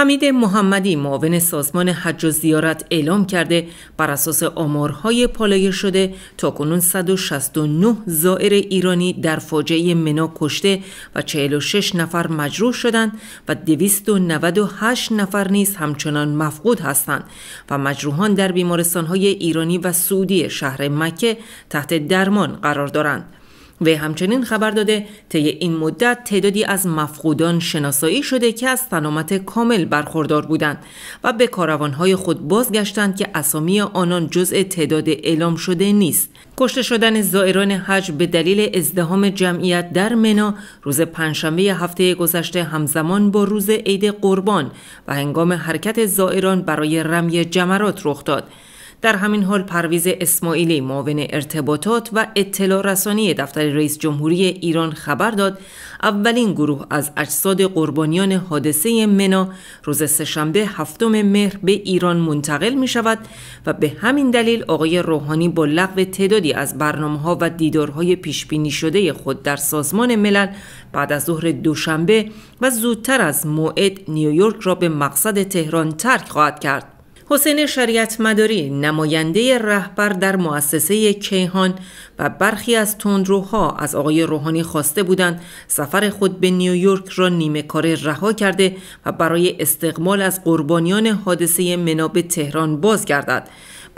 حمید محمدی معاون سازمان حج و زیارت اعلام کرده بر اساس آمارهای پالایش شده تا کنون 169 زائر ایرانی در فاجعه منا کشته و 46 نفر مجروح شدند و 298 نفر نیز همچنان مفقود هستند و مجروحان در بیمارستانهای ایرانی و سعودی شهر مکه تحت درمان قرار دارند وی همچنین خبر داده طی این مدت تعدادی از مفقودان شناسایی شده که از سلامت کامل برخوردار بودند و به کاروانهای خود بازگشتند که اسامی آنان جزء تعداد اعلام شده نیست کشته شدن زائران حج به دلیل ازدهام جمعیت در منا روز پنجشنبه هفته گذشته همزمان با روز عید قربان و هنگام حرکت زائران برای رمی جمرات رخ داد در همین حال پرویز اسماعیلی معاون ارتباطات و اطلاع رسانی دفتر رئیس جمهوری ایران خبر داد اولین گروه از اجساد قربانیان حادثه منا روز سهشنبه هفتم مهر به ایران منتقل می شود و به همین دلیل آقای روحانی با لغو تعدادی از برنامه ها و دیدارهای پیش بینی شده خود در سازمان ملل بعد از ظهر دوشنبه و زودتر از موعد نیویورک را به مقصد تهران ترک خواهد کرد. حسین شریعت مداری نماینده رهبر در مؤسسه کیهان و برخی از تندروها از آقای روحانی خواسته بودند سفر خود به نیویورک را نیمه کاره رها کرده و برای استقبال از قربانیان حادثه مناب تهران بازگردد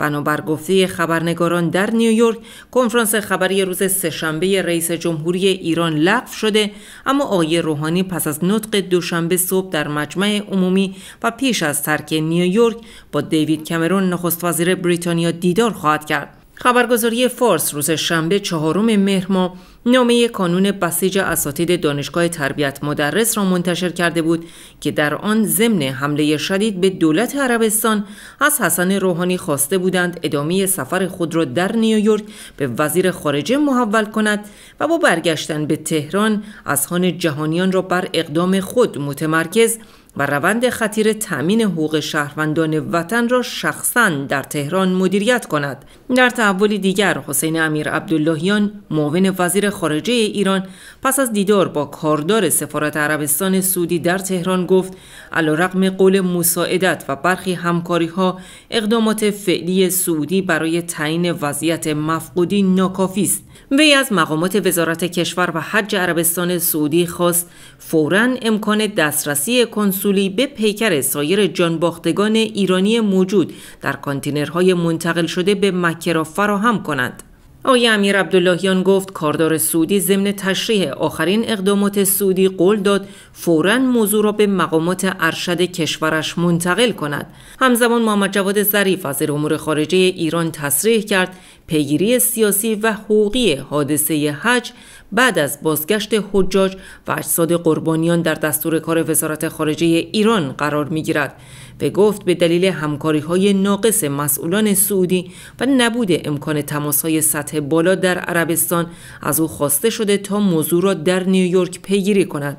بنابر گفته خبرنگاران در نیویورک کنفرانس خبری روز سهشنبه رئیس جمهوری ایران لغو شده اما آقای روحانی پس از نطق دوشنبه صبح در مجمع عمومی و پیش از ترک نیویورک با دیوید کمرون نخست وزیر بریتانیا دیدار خواهد کرد خبرگزاری فارس روز شنبه چهارم مهر ماه نامه کانون بسیج اساتید دانشگاه تربیت مدرس را منتشر کرده بود که در آن ضمن حمله شدید به دولت عربستان از حسن روحانی خواسته بودند ادامه سفر خود را در نیویورک به وزیر خارجه محول کند و با برگشتن به تهران از هان جهانیان را بر اقدام خود متمرکز و روند خطیر تامین حقوق شهروندان وطن را شخصا در تهران مدیریت کند در تحولی دیگر حسین امیر عبداللهیان معاون وزیر خارجه ایران پس از دیدار با کاردار سفارت عربستان سعودی در تهران گفت علیرغم قول مساعدت و برخی همکاری ها اقدامات فعلی سعودی برای تعیین وضعیت مفقودی ناکافی است وی از مقامات وزارت کشور و حج عربستان سعودی خواست فورا امکان دسترسی کنسولی به پیکر سایر جانباختگان ایرانی موجود در کانتینرهای منتقل شده به مک مکه را فراهم کنند آقای امیر عبداللهیان گفت کاردار سعودی ضمن تشریح آخرین اقدامات سعودی قول داد فورا موضوع را به مقامات ارشد کشورش منتقل کند همزمان محمد جواد ظریف وزیر امور خارجه ایران تصریح کرد پیگیری سیاسی و حقوقی حادثه حج بعد از بازگشت حجاج و اجساد قربانیان در دستور کار وزارت خارجه ایران قرار میگیرد. و گفت به دلیل همکاری های ناقص مسئولان سعودی و نبود امکان تماس های سطح بالا در عربستان از او خواسته شده تا موضوع را در نیویورک پیگیری کند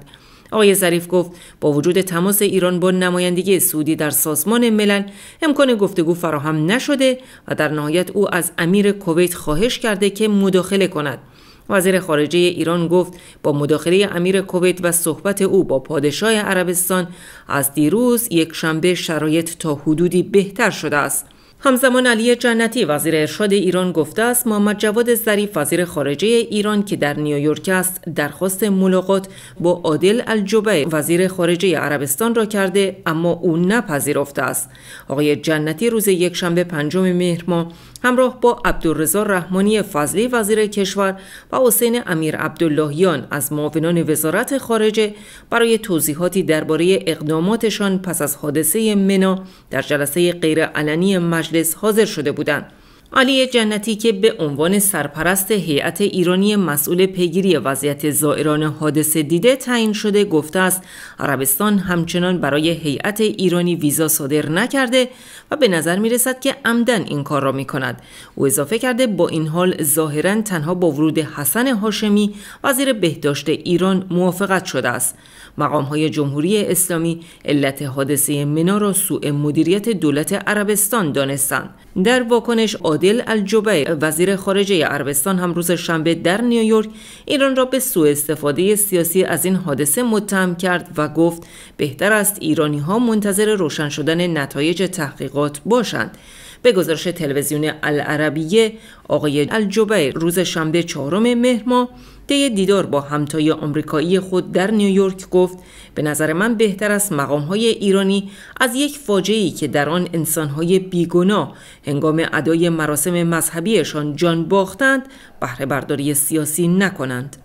آقای ظریف گفت با وجود تماس ایران با نمایندگی سعودی در سازمان ملل امکان گفتگو فراهم نشده و در نهایت او از امیر کویت خواهش کرده که مداخله کند وزیر خارجه ایران گفت با مداخله امیر کویت و صحبت او با پادشاه عربستان از دیروز یک شنبه شرایط تا حدودی بهتر شده است همزمان علی جنتی وزیر ارشاد ایران گفته است محمد جواد ظریف وزیر خارجه ایران که در نیویورک است درخواست ملاقات با عادل الجبه وزیر خارجه عربستان را کرده اما او نپذیرفته است آقای جنتی روز یکشنبه پنجم مهر ماه همراه با عبدالرضا رحمانی فضلی وزیر کشور و حسین امیر عبداللهیان از معاونان وزارت خارجه برای توضیحاتی درباره اقداماتشان پس از حادثه منا در جلسه غیرعلنی مجلس حاضر شده بودند. علی جنتی که به عنوان سرپرست هیئت ایرانی مسئول پیگیری وضعیت زائران حادثه دیده تعیین شده گفته است عربستان همچنان برای هیئت ایرانی ویزا صادر نکرده و به نظر می رسد که عمدن این کار را می کند او اضافه کرده با این حال ظاهرا تنها با ورود حسن هاشمی وزیر بهداشت ایران موافقت شده است مقام های جمهوری اسلامی علت حادثه منا را سوء مدیریت دولت عربستان دانستند در واکنش عادل الجبیر وزیر خارجه عربستان هم روز شنبه در نیویورک ایران را به سوء استفاده سیاسی از این حادثه متهم کرد و گفت بهتر است ایرانی ها منتظر روشن شدن نتایج تحقیقات باشند به گزارش تلویزیون العربیه آقای الجبیر روز شنبه چهارم مهر ماه دیدار با همتای آمریکایی خود در نیویورک گفت به نظر من بهتر است مقام های ایرانی از یک فاجعه که در آن انسان های بیگناه هنگام ادای مراسم مذهبیشان جان باختند بهره برداری سیاسی نکنند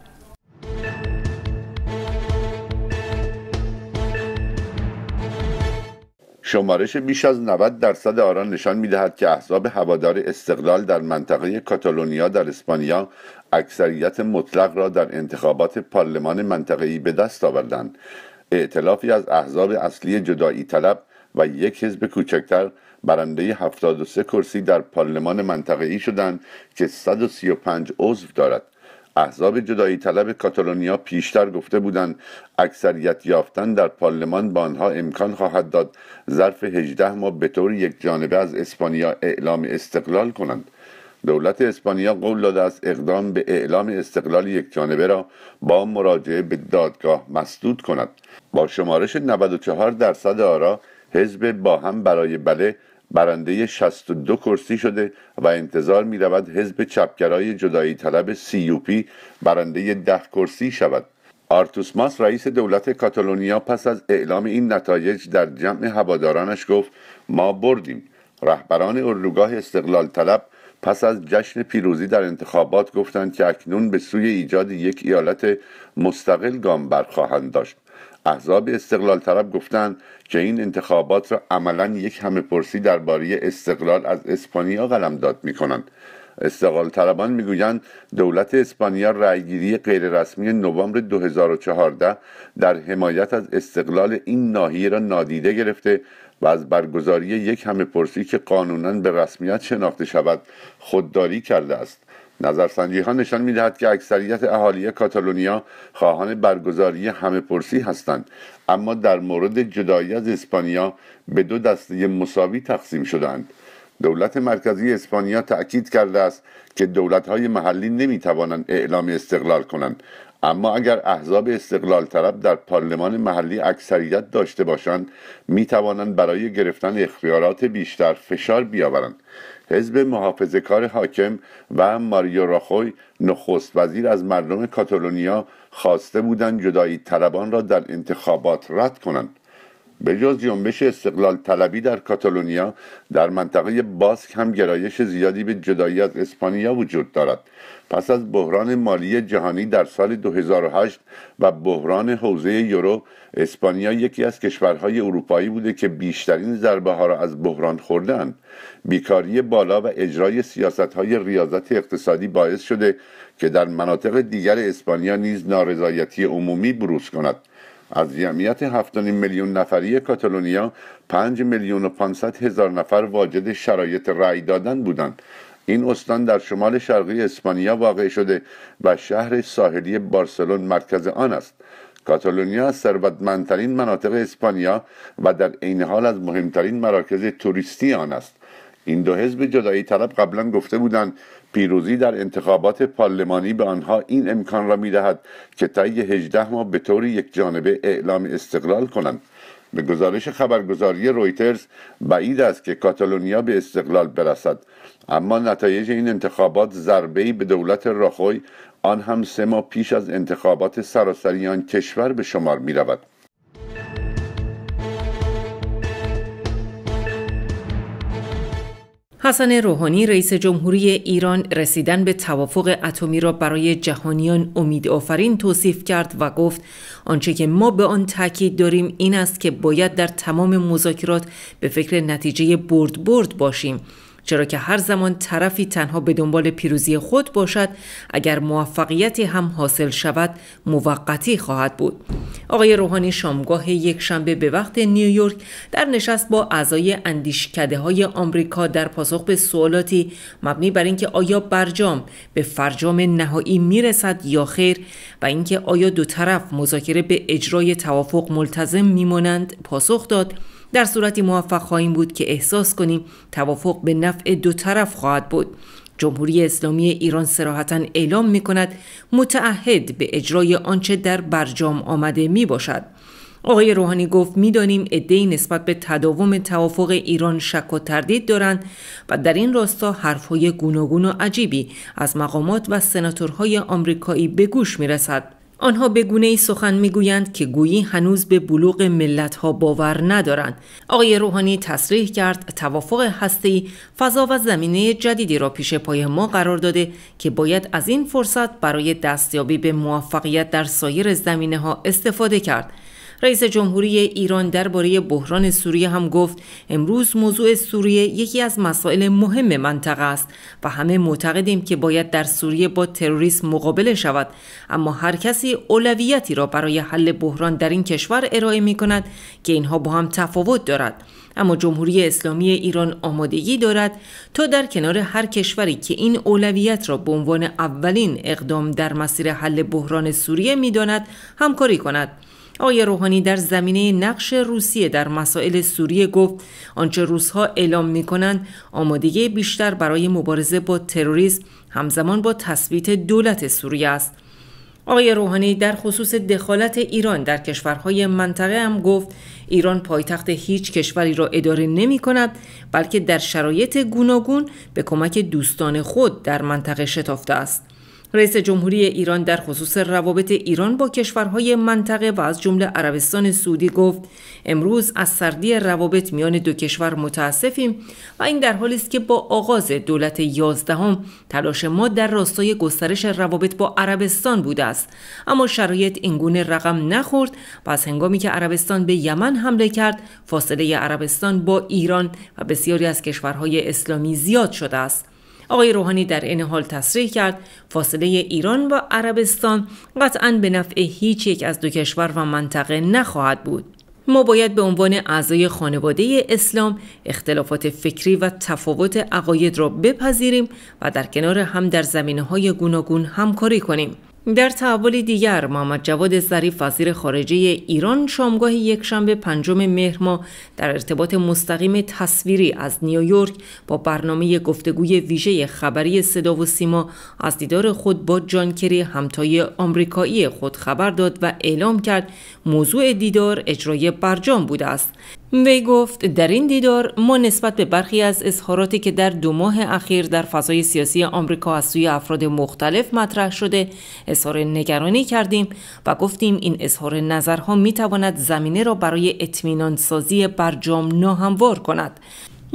شمارش بیش از 90 درصد آران نشان میدهد که احزاب هوادار استقلال در منطقه کاتالونیا در اسپانیا اکثریت مطلق را در انتخابات پارلمان منطقه‌ای به دست آوردند اعتلافی از احزاب اصلی جدایی طلب و یک حزب کوچکتر برنده 73 کرسی در پارلمان منطقه ای شدند که 135 عضو دارد احزاب جدایی طلب کاتالونیا پیشتر گفته بودند اکثریت یافتن در پارلمان به آنها امکان خواهد داد ظرف 18 ماه به طور یک جانبه از اسپانیا اعلام استقلال کنند دولت اسپانیا قول داده است اقدام به اعلام استقلال یکجانبه را با مراجعه به دادگاه مسدود کند با شمارش 94 درصد آرا حزب با هم برای بله برنده 62 کرسی شده و انتظار می رود حزب چپگرای جدایی طلب پی برنده 10 کرسی شود ماس رئیس دولت کاتالونیا پس از اعلام این نتایج در جمع هوادارانش گفت ما بردیم رهبران اردوگاه استقلال طلب پس از جشن پیروزی در انتخابات گفتند که اکنون به سوی ایجاد یک ایالت مستقل گام برخواهند داشت احزاب استقلال طلب گفتند که این انتخابات را عملا یک همه پرسی درباره استقلال از اسپانیا قلمداد می کنند استقلال طلبان میگویند دولت اسپانیا رأیگیری غیررسمی نوامبر 2014 در حمایت از استقلال این ناحیه را نادیده گرفته و از برگزاری یک همه پرسی که قانونا به رسمیت شناخته شود خودداری کرده است نظرسنجی ها نشان میدهد که اکثریت اهالی کاتالونیا خواهان برگزاری همه پرسی هستند اما در مورد جدایی از اسپانیا به دو دسته مساوی تقسیم شدند دولت مرکزی اسپانیا تاکید کرده است که دولت‌های محلی توانند اعلام استقلال کنند اما اگر احزاب استقلال طلب در پارلمان محلی اکثریت داشته باشند می توانند برای گرفتن اختیارات بیشتر فشار بیاورند حزب محافظه کار حاکم و ماریو راخوی نخست وزیر از مردم کاتالونیا خواسته بودند جدایی طلبان را در انتخابات رد کنند به جز جنبش استقلال طلبی در کاتالونیا در منطقه باسک هم گرایش زیادی به جدایی از اسپانیا وجود دارد پس از بحران مالی جهانی در سال 2008 و بحران حوزه یورو اسپانیا یکی از کشورهای اروپایی بوده که بیشترین ضربه ها را از بحران خوردن بیکاری بالا و اجرای سیاست های ریاضت اقتصادی باعث شده که در مناطق دیگر اسپانیا نیز نارضایتی عمومی بروز کند از جمعیت 7.5 میلیون نفری کاتالونیا 5 میلیون و 500 هزار نفر واجد شرایط رأی دادن بودند این استان در شمال شرقی اسپانیا واقع شده و شهر ساحلی بارسلون مرکز آن است کاتالونیا از ثروتمندترین مناطق اسپانیا و در عین حال از مهمترین مراکز توریستی آن است این دو حزب جدایی طلب قبلا گفته بودند پیروزی در انتخابات پارلمانی به آنها این امکان را می دهد که طی 18 ماه به طور یک جانبه اعلام استقلال کنند به گزارش خبرگزاری رویترز بعید است که کاتالونیا به استقلال برسد اما نتایج این انتخابات ضربه‌ای به دولت راخوی آن هم سه ماه پیش از انتخابات سراسری آن کشور به شمار می رود. حسن روحانی رئیس جمهوری ایران رسیدن به توافق اتمی را برای جهانیان امید آفرین توصیف کرد و گفت آنچه که ما به آن تاکید داریم این است که باید در تمام مذاکرات به فکر نتیجه برد برد باشیم چرا که هر زمان طرفی تنها به دنبال پیروزی خود باشد اگر موفقیتی هم حاصل شود موقتی خواهد بود آقای روحانی شامگاه یک شنبه به وقت نیویورک در نشست با اعضای اندیشکده های آمریکا در پاسخ به سوالاتی مبنی بر اینکه آیا برجام به فرجام نهایی میرسد یا خیر و اینکه آیا دو طرف مذاکره به اجرای توافق ملتزم میمانند پاسخ داد در صورتی موفق خواهیم بود که احساس کنیم توافق به نفع دو طرف خواهد بود جمهوری اسلامی ایران سراحتا اعلام می کند متعهد به اجرای آنچه در برجام آمده می باشد. آقای روحانی گفت میدانیم عدهای نسبت به تداوم توافق ایران شک و تردید دارند و در این راستا حرفهای گوناگون و عجیبی از مقامات و سناتورهای آمریکایی به گوش میرسد آنها به گونه ای سخن میگویند که گویی هنوز به بلوغ ملت ها باور ندارند. آقای روحانی تصریح کرد توافق هستی فضا و زمینه جدیدی را پیش پای ما قرار داده که باید از این فرصت برای دستیابی به موفقیت در سایر زمینه ها استفاده کرد. رئیس جمهوری ایران درباره بحران سوریه هم گفت امروز موضوع سوریه یکی از مسائل مهم منطقه است و همه معتقدیم که باید در سوریه با تروریسم مقابله شود اما هر کسی اولویتی را برای حل بحران در این کشور ارائه می کند که اینها با هم تفاوت دارد اما جمهوری اسلامی ایران آمادگی دارد تا در کنار هر کشوری که این اولویت را به عنوان اولین اقدام در مسیر حل بحران سوریه میداند همکاری کند آقای روحانی در زمینه نقش روسیه در مسائل سوریه گفت آنچه روسها اعلام می کنند آمادگی بیشتر برای مبارزه با تروریسم همزمان با تثبیت دولت سوریه است آقای روحانی در خصوص دخالت ایران در کشورهای منطقه هم گفت ایران پایتخت هیچ کشوری را اداره نمی کند بلکه در شرایط گوناگون به کمک دوستان خود در منطقه شتافته است. رئیس جمهوری ایران در خصوص روابط ایران با کشورهای منطقه و از جمله عربستان سعودی گفت امروز از سردی روابط میان دو کشور متاسفیم و این در حالی است که با آغاز دولت یازدهم تلاش ما در راستای گسترش روابط با عربستان بوده است اما شرایط اینگونه رقم نخورد و از هنگامی که عربستان به یمن حمله کرد فاصله عربستان با ایران و بسیاری از کشورهای اسلامی زیاد شده است آقای روحانی در این حال تصریح کرد فاصله ایران و عربستان قطعا به نفع هیچ یک از دو کشور و منطقه نخواهد بود ما باید به عنوان اعضای خانواده اسلام اختلافات فکری و تفاوت عقاید را بپذیریم و در کنار هم در زمینه های گوناگون همکاری کنیم در تحول دیگر محمد جواد ظریف وزیر خارجه ایران شامگاه یکشنبه پنجم مهر در ارتباط مستقیم تصویری از نیویورک با برنامه گفتگوی ویژه خبری صدا و سیما از دیدار خود با جان کری همتای آمریکایی خود خبر داد و اعلام کرد موضوع دیدار اجرای برجام بوده است وی گفت در این دیدار ما نسبت به برخی از اظهاراتی که در دو ماه اخیر در فضای سیاسی آمریکا از سوی افراد مختلف مطرح شده اظهار نگرانی کردیم و گفتیم این اظهار نظرها میتواند زمینه را برای اطمینان سازی برجام ناهموار کند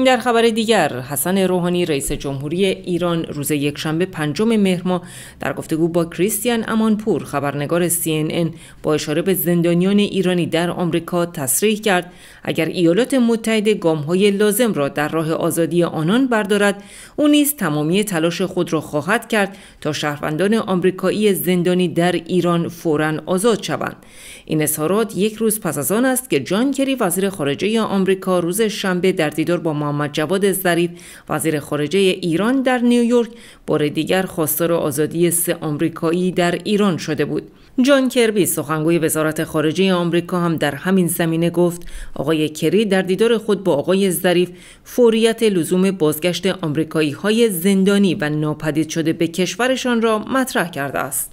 در خبر دیگر حسن روحانی رئیس جمهوری ایران روز یکشنبه پنجم مهر ماه در گفتگو با کریستیان امانپور خبرنگار CNN با اشاره به زندانیان ایرانی در آمریکا تصریح کرد اگر ایالات متحده های لازم را در راه آزادی آنان بردارد او نیز تمامی تلاش خود را خواهد کرد تا شهروندان آمریکایی زندانی در ایران فورا آزاد شوند این اظهارات یک روز پس از آن است که جان کری وزیر خارجه آمریکا روز شنبه در دیدار با محمد جواد ظریف وزیر خارجه ایران در نیویورک بار دیگر خواستار آزادی سه آمریکایی در ایران شده بود جان کربی سخنگوی وزارت خارجه آمریکا هم در همین زمینه گفت آقای کری در دیدار خود با آقای ظریف فوریت لزوم بازگشت آمریکایی های زندانی و ناپدید شده به کشورشان را مطرح کرده است.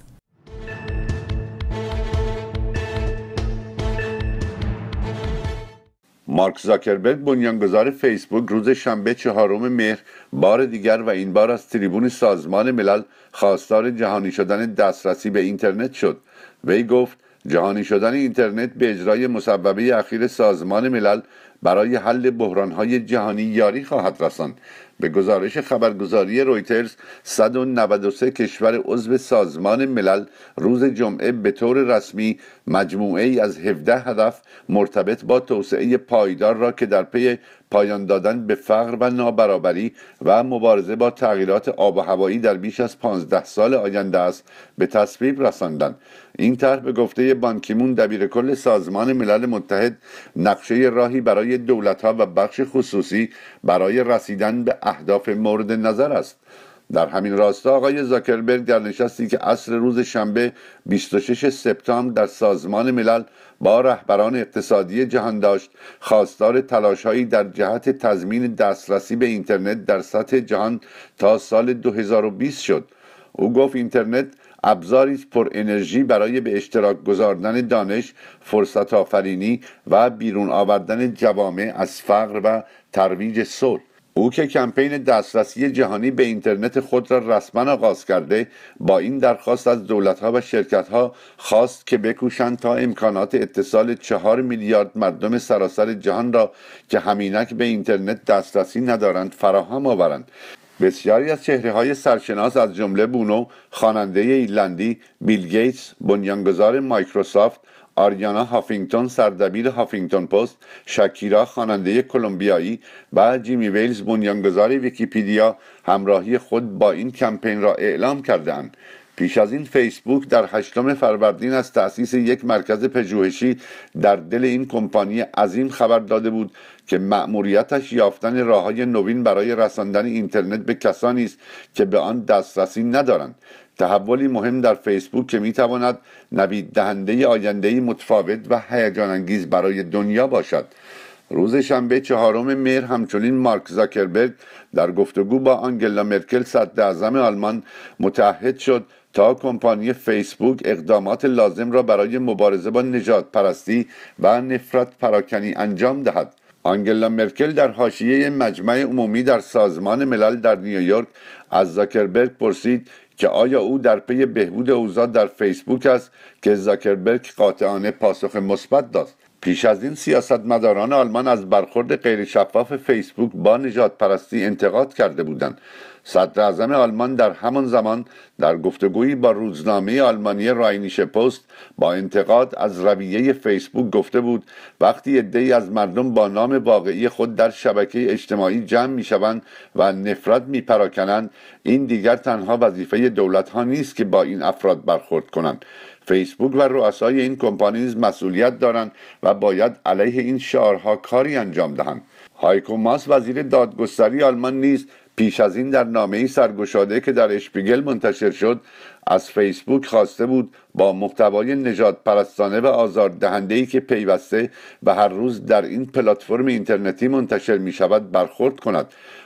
مارک زاکربرگ بنیانگذار فیسبوک روز شنبه چهارم مهر بار دیگر و این بار از تریبون سازمان ملل خواستار جهانی شدن دسترسی به اینترنت شد وی گفت جهانی شدن اینترنت به اجرای مصوبه اخیر سازمان ملل برای حل بحرانهای جهانی یاری خواهد رساند به گزارش خبرگزاری رویترز 193 کشور عضو سازمان ملل روز جمعه به طور رسمی مجموعه ای از 17 هدف مرتبط با توسعه پایدار را که در پی پایان دادن به فقر و نابرابری و مبارزه با تغییرات آب و هوایی در بیش از 15 سال آینده است به تصویب رساندند این طرح به گفته بانکیمون دبیر کل سازمان ملل متحد نقشه راهی برای دولتها و بخش خصوصی برای رسیدن به اهداف مورد نظر است در همین راستا آقای زاکربرگ در نشستی که عصر روز شنبه 26 سپتامبر در سازمان ملل با رهبران اقتصادی جهان داشت خواستار تلاشهایی در جهت تضمین دسترسی به اینترنت در سطح جهان تا سال 2020 شد او گفت اینترنت ابزاری پر انرژی برای به اشتراک گذاردن دانش، فرصت آفرینی و بیرون آوردن جوامع از فقر و ترویج صلح او که کمپین دسترسی جهانی به اینترنت خود را رسما آغاز کرده با این درخواست از دولتها و شرکتها خواست که بکوشند تا امکانات اتصال چهار میلیارد مردم سراسر جهان را که همینک به اینترنت دسترسی ندارند فراهم آورند بسیاری از چهره های سرشناس از جمله بونو خواننده ایرلندی بیل گیتس بنیانگذار مایکروسافت آریانا هافینگتون سردبیر هافینگتون پست شکیرا خواننده کلمبیایی و جیمی ویلز بنیانگذار ویکیپیدیا همراهی خود با این کمپین را اعلام کردند پیش از این فیسبوک در هشتم فروردین از تأسیس یک مرکز پژوهشی در دل این کمپانی عظیم خبر داده بود که مأموریتش یافتن راههای نوین برای رساندن اینترنت به کسانی است که به آن دسترسی ندارند تحولی مهم در فیسبوک که میتواند نوید دهنده آینده متفاوت و هیجان انگیز برای دنیا باشد روز شنبه چهارم مهر همچنین مارک زاکربرگ در گفتگو با آنگلا مرکل صدراعظم آلمان متحد شد تا کمپانی فیسبوک اقدامات لازم را برای مبارزه با نجات پرستی و نفرت پراکنی انجام دهد آنگلا مرکل در حاشیه مجمع عمومی در سازمان ملل در نیویورک از زاکربرگ پرسید که آیا او در پی بهبود اوضاع در فیسبوک است که زاکربرگ قاطعانه پاسخ مثبت داد پیش از این سیاستمداران آلمان از برخورد غیرشفاف فیسبوک با نجات پرستی انتقاد کرده بودند صدر آلمان در همان زمان در گفتگویی با روزنامه آلمانی راینیش پست با انتقاد از رویه فیسبوک گفته بود وقتی عدهای از مردم با نام واقعی خود در شبکه اجتماعی جمع شوند و نفرت میپراکنند این دیگر تنها وظیفه دولت ها نیست که با این افراد برخورد کنند فیسبوک و رؤسای این کمپانی نیز مسئولیت دارند و باید علیه این شعارها کاری انجام دهند هایکو ماس وزیر دادگستری آلمان نیست، پیش از این در نامه سرگشاده که در اشپیگل منتشر شد از فیسبوک خواسته بود با محتوای نجات پرستانه و آزار دهنده ای که پیوسته و هر روز در این پلتفرم اینترنتی منتشر می شود برخورد کند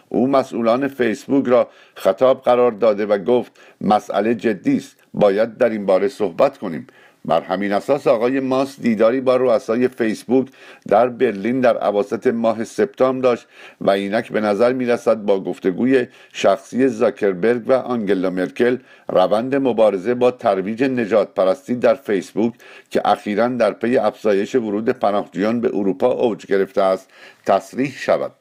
او مسئولان فیسبوک را خطاب قرار داده و گفت مسئله جدی است باید در این باره صحبت کنیم بر همین اساس آقای ماس دیداری با رؤسای فیسبوک در برلین در عواسط ماه سپتامبر داشت و اینک به نظر میرسد با گفتگوی شخصی زاکربرگ و آنگلا مرکل روند مبارزه با ترویج نجات پرستی در فیسبوک که اخیرا در پی افزایش ورود پناهجویان به اروپا اوج گرفته است تصریح شود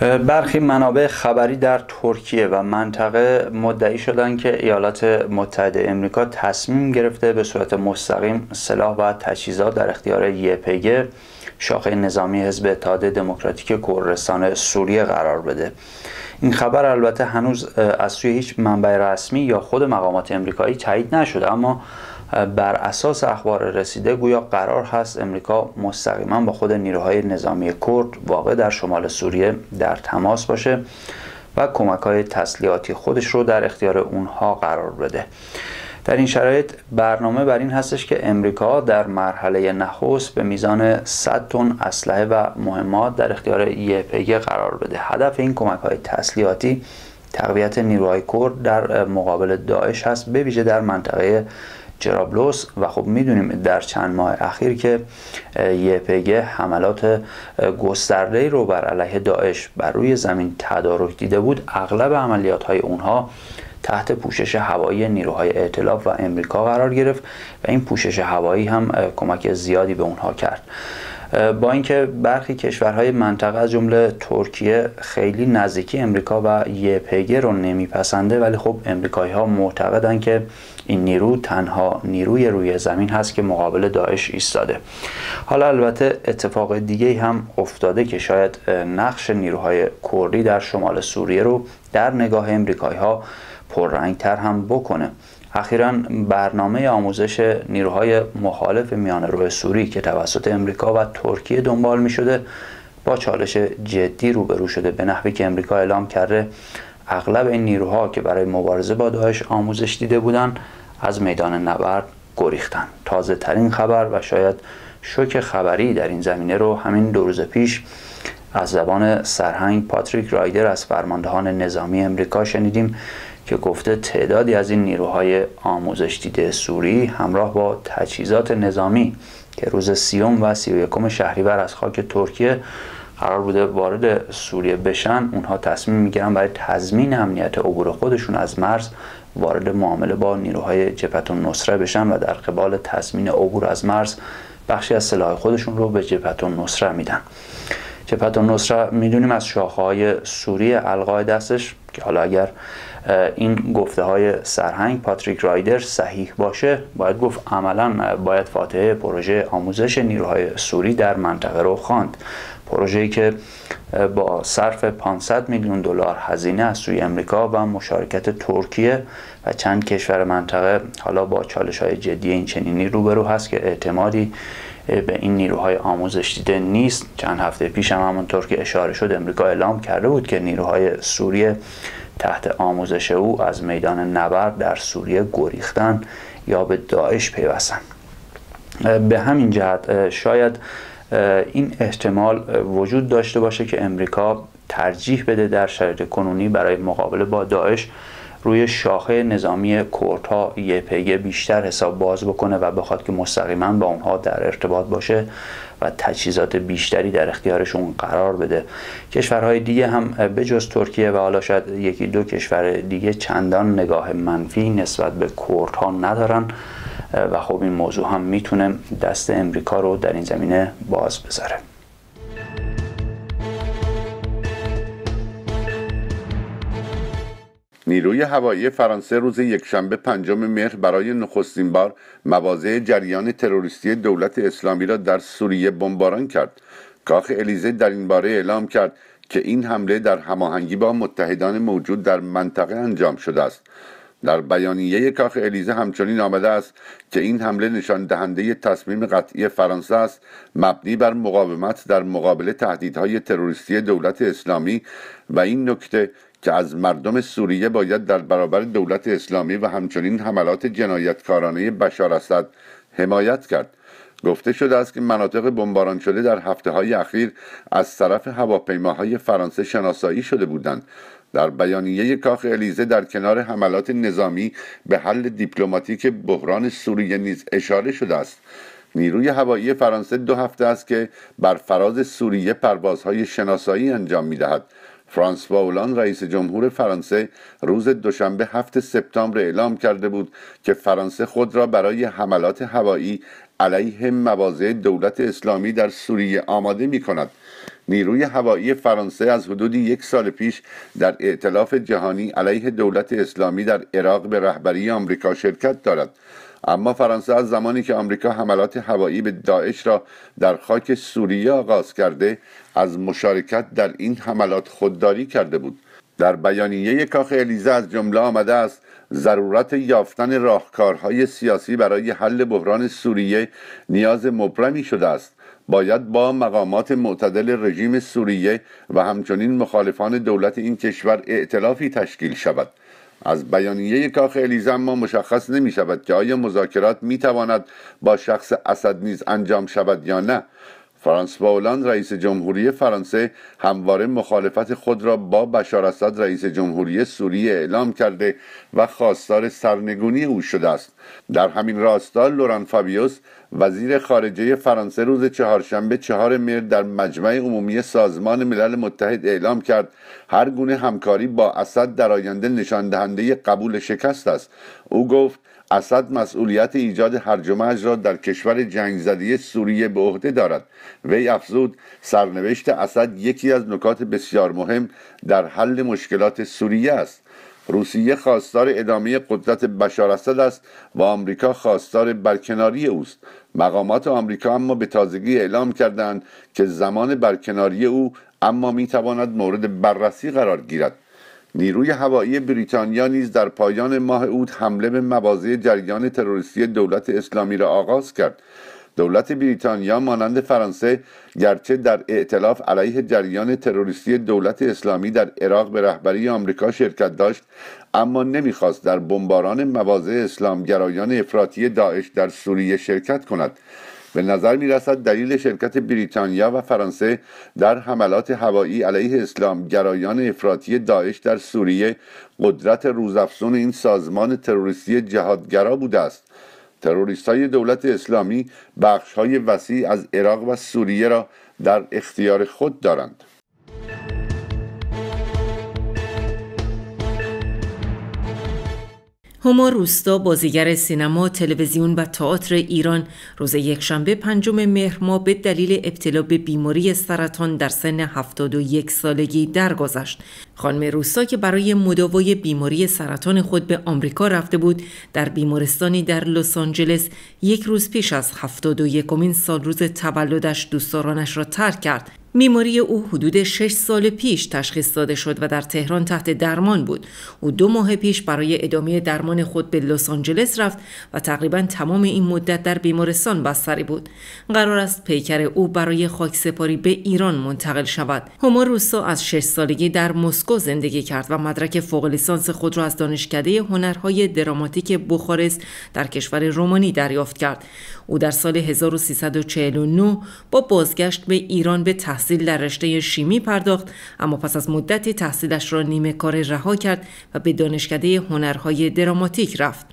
برخی منابع خبری در ترکیه و منطقه مدعی شدند که ایالات متحده امریکا تصمیم گرفته به صورت مستقیم سلاح و تجهیزات در اختیار یپگ شاخه نظامی حزب اتحاد دموکراتیک کردستان سوریه قرار بده این خبر البته هنوز از سوی هیچ منبع رسمی یا خود مقامات امریکایی تایید نشده اما بر اساس اخبار رسیده گویا قرار هست امریکا مستقیما با خود نیروهای نظامی کرد واقع در شمال سوریه در تماس باشه و کمک های تسلیحاتی خودش رو در اختیار اونها قرار بده در این شرایط برنامه بر این هستش که امریکا در مرحله نخست به میزان 100 تن اسلحه و مهمات در اختیار یپگ قرار بده هدف این کمک های تسلیحاتی تقویت نیروهای کرد در مقابل داعش هست به ویژه در منطقه جرابلوس و خب میدونیم در چند ماه اخیر که یپگ حملات گسترده رو بر علیه داعش بر روی زمین تدارک دیده بود اغلب عملیات های اونها تحت پوشش هوایی نیروهای ائتلاف و امریکا قرار گرفت و این پوشش هوایی هم کمک زیادی به اونها کرد با اینکه برخی کشورهای منطقه از جمله ترکیه خیلی نزدیکی امریکا و یپگ رو نمیپسنده ولی خب امریکایی ها معتقدن که این نیرو تنها نیروی روی زمین هست که مقابل داعش ایستاده حالا البته اتفاق دیگه هم افتاده که شاید نقش نیروهای کردی در شمال سوریه رو در نگاه امریکایی ها پررنگتر هم بکنه اخیرا برنامه آموزش نیروهای مخالف میان روی سوری که توسط امریکا و ترکیه دنبال می شده با چالش جدی روبرو شده به نحوی که امریکا اعلام کرده اغلب این نیروها که برای مبارزه با داعش آموزش دیده بودند از میدان نبرد گریختند تازه ترین خبر و شاید شوک خبری در این زمینه رو همین دو روز پیش از زبان سرهنگ پاتریک رایدر از فرماندهان نظامی امریکا شنیدیم که گفته تعدادی از این نیروهای آموزش دیده سوری همراه با تجهیزات نظامی که روز سیوم و سی شهریور از خاک ترکیه قرار بوده وارد سوریه بشن اونها تصمیم میگیرن برای تضمین امنیت عبور خودشون از مرز وارد معامله با نیروهای جبهت النصره بشن و در قبال تضمین عبور از مرز بخشی از سلاح خودشون رو به جبهت النصره میدن جبهت النصره میدونیم از شاخه های سوری القاعده هستش که حالا اگر این گفته های سرهنگ پاتریک رایدر صحیح باشه باید گفت عملا باید فاتحه پروژه آموزش نیروهای سوری در منطقه رو خواند پروژه‌ای که با صرف 500 میلیون دلار هزینه از سوی امریکا و مشارکت ترکیه و چند کشور منطقه حالا با چالش های جدی این چنینی روبرو هست که اعتمادی به این نیروهای آموزش دیده نیست چند هفته پیش هم همونطور که اشاره شد امریکا اعلام کرده بود که نیروهای سوریه تحت آموزش او از میدان نبرد در سوریه گریختن یا به داعش پیوستن به همین جهت شاید این احتمال وجود داشته باشه که امریکا ترجیح بده در شرایط کنونی برای مقابله با داعش روی شاخه نظامی کردها یه پیگه بیشتر حساب باز بکنه و بخواد که مستقیما با اونها در ارتباط باشه و تجهیزات بیشتری در اختیارشون قرار بده کشورهای دیگه هم به جز ترکیه و حالا شاید یکی دو کشور دیگه چندان نگاه منفی نسبت به ها ندارن و خب این موضوع هم میتونه دست امریکا رو در این زمینه باز بذاره نیروی هوایی فرانسه روز یکشنبه پنجم مهر برای نخستین بار مواضع جریان تروریستی دولت اسلامی را در سوریه بمباران کرد کاخ الیزه در این باره اعلام کرد که این حمله در هماهنگی با متحدان موجود در منطقه انجام شده است در بیانیه کاخ الیزه همچنین آمده است که این حمله نشان دهنده تصمیم قطعی فرانسه است مبنی بر مقاومت در مقابل تهدیدهای تروریستی دولت اسلامی و این نکته که از مردم سوریه باید در برابر دولت اسلامی و همچنین حملات جنایتکارانه بشار اسد حمایت کرد گفته شده است که مناطق بمباران شده در هفته های اخیر از طرف هواپیماهای فرانسه شناسایی شده بودند در بیانیه کاخ الیزه در کنار حملات نظامی به حل دیپلماتیک بحران سوریه نیز اشاره شده است نیروی هوایی فرانسه دو هفته است که بر فراز سوریه پروازهای شناسایی انجام میدهد فرانسوا اولان رئیس جمهور فرانسه روز دوشنبه هفت سپتامبر اعلام کرده بود که فرانسه خود را برای حملات هوایی علیه مواضع دولت اسلامی در سوریه آماده می کند نیروی هوایی فرانسه از حدود یک سال پیش در ائتلاف جهانی علیه دولت اسلامی در عراق به رهبری آمریکا شرکت دارد اما فرانسه از زمانی که آمریکا حملات هوایی به داعش را در خاک سوریه آغاز کرده از مشارکت در این حملات خودداری کرده بود در بیانیه کاخ الیزه از جمله آمده است ضرورت یافتن راهکارهای سیاسی برای حل بحران سوریه نیاز مبرمی شده است باید با مقامات معتدل رژیم سوریه و همچنین مخالفان دولت این کشور ائتلافی تشکیل شود از بیانیه کاخ الیزه اما مشخص نمی شود که آیا مذاکرات می تواند با شخص اسد نیز انجام شود یا نه فرانسوا اولاند رئیس جمهوری فرانسه همواره مخالفت خود را با بشار اسد رئیس جمهوری سوریه اعلام کرده و خواستار سرنگونی او شده است در همین راستا لوران فابیوس وزیر خارجه فرانسه روز چهارشنبه چهار مهر در مجمع عمومی سازمان ملل متحد اعلام کرد هر گونه همکاری با اسد در آینده نشان دهنده قبول شکست است او گفت اسد مسئولیت ایجاد هرج را در کشور جنگ سوریه به عهده دارد وی افزود سرنوشت اسد یکی از نکات بسیار مهم در حل مشکلات سوریه است روسیه خواستار ادامه قدرت بشار اسد است و آمریکا خواستار برکناری اوست مقامات آمریکا اما به تازگی اعلام کردند که زمان برکناری او اما میتواند مورد بررسی قرار گیرد نیروی هوایی بریتانیا نیز در پایان ماه اوت حمله به مواضع جریان تروریستی دولت اسلامی را آغاز کرد دولت بریتانیا مانند فرانسه گرچه در ائتلاف علیه جریان تروریستی دولت اسلامی در عراق به رهبری آمریکا شرکت داشت اما نمیخواست در بمباران مواضع اسلامگرایان افراطی داعش در سوریه شرکت کند به نظر می رسد دلیل شرکت بریتانیا و فرانسه در حملات هوایی علیه اسلام گرایان افراطی داعش در سوریه قدرت روزافزون این سازمان تروریستی جهادگرا بوده است تروریست های دولت اسلامی بخش های وسیع از عراق و سوریه را در اختیار خود دارند هما روستا بازیگر سینما، تلویزیون و تئاتر ایران روز یکشنبه پنجم مهر ما به دلیل ابتلا به بیماری سرطان در سن 71 سالگی درگذشت. خانم روسا که برای مداوای بیماری سرطان خود به آمریکا رفته بود در بیمارستانی در لس آنجلس یک روز پیش از 71 یکمین سال روز تولدش دوستارانش را ترک کرد بیماری او حدود 6 سال پیش تشخیص داده شد و در تهران تحت درمان بود او دو ماه پیش برای ادامه درمان خود به لس آنجلس رفت و تقریبا تمام این مدت در بیمارستان بستری بود قرار است پیکر او برای خاکسپاری به ایران منتقل شود هما روسا از 6 سالگی در مسکو مسکو زندگی کرد و مدرک فوق لیسانس خود را از دانشکده هنرهای دراماتیک بخارست در کشور رومانی دریافت کرد. او در سال 1349 با بازگشت به ایران به تحصیل در رشته شیمی پرداخت اما پس از مدت تحصیلش را نیمه کار رها کرد و به دانشکده هنرهای دراماتیک رفت.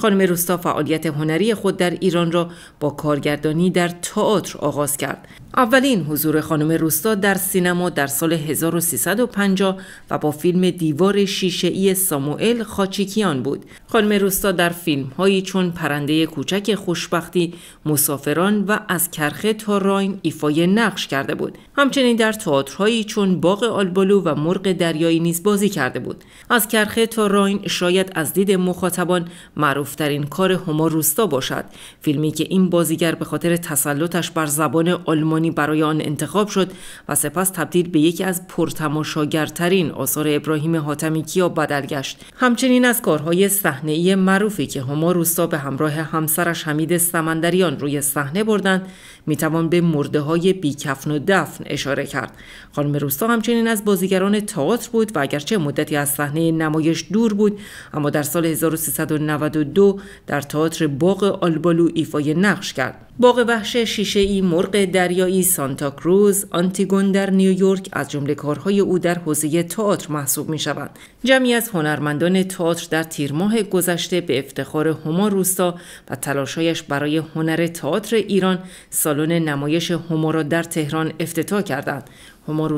خانم روستا فعالیت هنری خود در ایران را با کارگردانی در تئاتر آغاز کرد. اولین حضور خانم روستا در سینما در سال 1350 و با فیلم دیوار شیشه‌ای ساموئل خاچیکیان بود. خانم روستا در فیلم‌هایی چون پرنده کوچک خوشبختی، مسافران و از کرخه تا راین ایفای نقش کرده بود. همچنین در تئاترهایی چون باغ آلبالو و مرغ دریایی نیز بازی کرده بود. از کرخه تا راین شاید از دید مخاطبان معروف معروفترین کار هما روستا باشد فیلمی که این بازیگر به خاطر تسلطش بر زبان آلمانی برای آن انتخاب شد و سپس تبدیل به یکی از پرتماشاگرترین آثار ابراهیم حاتمی کیا بدل گشت همچنین از کارهای صحنهای معروفی که هما روستا به همراه همسرش حمید سمندریان روی صحنه بردند میتوان به مرده های بیکفن و دفن اشاره کرد خانم روستا همچنین از بازیگران تئاتر بود و اگرچه مدتی از صحنه نمایش دور بود اما در سال 1392 در تئاتر باغ آلبالو ایفای نقش کرد باغ وحش شیشه ای مرغ دریایی سانتا کروز آنتیگون در نیویورک از جمله کارهای او در حوزه تئاتر محسوب می شوند جمعی از هنرمندان تئاتر در تیر ماه گذشته به افتخار هما روستا و تلاشهایش برای هنر تئاتر ایران سال سالن نمایش را در تهران افتتاح کردند. هما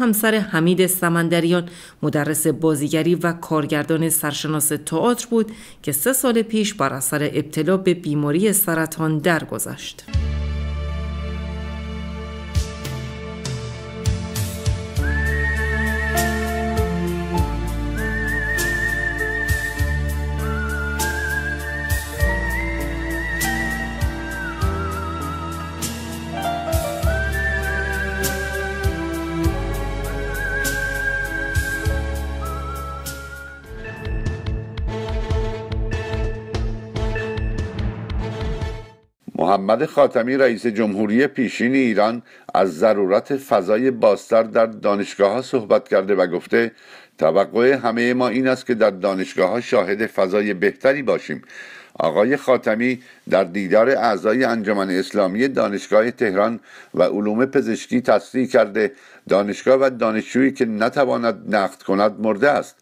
همسر حمید سمندریان مدرس بازیگری و کارگردان سرشناس تئاتر بود که سه سال پیش بر اثر ابتلا به بیماری سرطان درگذشت. محمد خاتمی رئیس جمهوری پیشین ایران از ضرورت فضای بازتر در دانشگاه ها صحبت کرده و گفته توقع همه ما این است که در دانشگاه ها شاهد فضای بهتری باشیم آقای خاتمی در دیدار اعضای انجمن اسلامی دانشگاه تهران و علوم پزشکی تصریح کرده دانشگاه و دانشجویی که نتواند نقد کند مرده است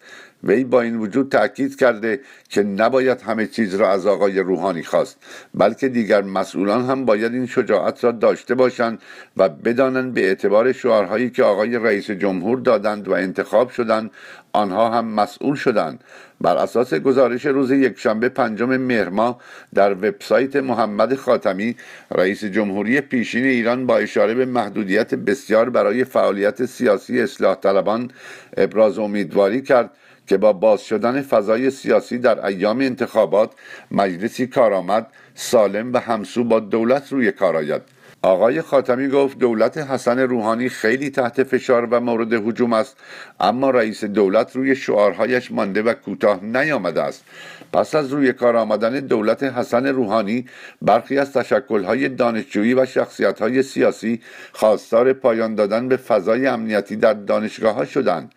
وی با این وجود تاکید کرده که نباید همه چیز را از آقای روحانی خواست بلکه دیگر مسئولان هم باید این شجاعت را داشته باشند و بدانند به اعتبار شعارهایی که آقای رئیس جمهور دادند و انتخاب شدند آنها هم مسئول شدند بر اساس گزارش روز یکشنبه پنجم مهر در وبسایت محمد خاتمی رئیس جمهوری پیشین ایران با اشاره به محدودیت بسیار برای فعالیت سیاسی اصلاح طلبان ابراز امیدواری کرد که با باز شدن فضای سیاسی در ایام انتخابات مجلسی کارآمد سالم و همسو با دولت روی کار آید آقای خاتمی گفت دولت حسن روحانی خیلی تحت فشار و مورد حجوم است اما رئیس دولت روی شعارهایش مانده و کوتاه نیامده است پس از روی کار آمدن دولت حسن روحانی برخی از تشکلهای دانشجویی و شخصیتهای سیاسی خواستار پایان دادن به فضای امنیتی در دانشگاه ها شدند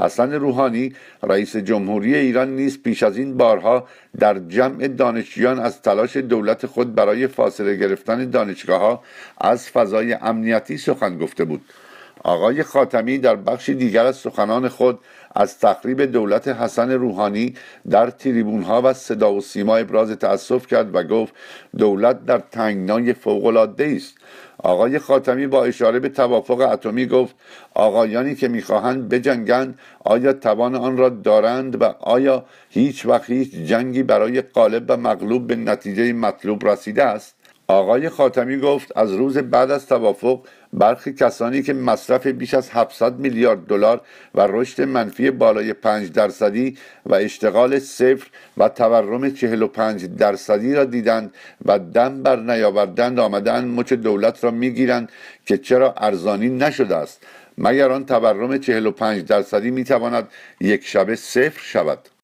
حسن روحانی رئیس جمهوری ایران نیز پیش از این بارها در جمع دانشجویان از تلاش دولت خود برای فاصله گرفتن دانشگاه ها از فضای امنیتی سخن گفته بود آقای خاتمی در بخش دیگر از سخنان خود از تخریب دولت حسن روحانی در تریبون ها و صدا و سیما ابراز تأسف کرد و گفت دولت در تنگنای فوق است آقای خاتمی با اشاره به توافق اتمی گفت آقایانی که میخواهند بجنگند آیا توان آن را دارند و آیا هیچ وقت هیچ جنگی برای غالب و مغلوب به نتیجه مطلوب رسیده است آقای خاتمی گفت از روز بعد از توافق برخی کسانی که مصرف بیش از 700 میلیارد دلار و رشد منفی بالای 5 درصدی و اشتغال صفر و تورم 45 درصدی را دیدند و دم بر نیاوردند آمدن مچ دولت را میگیرند که چرا ارزانی نشده است مگر آن تورم 45 درصدی میتواند یک شبه صفر شود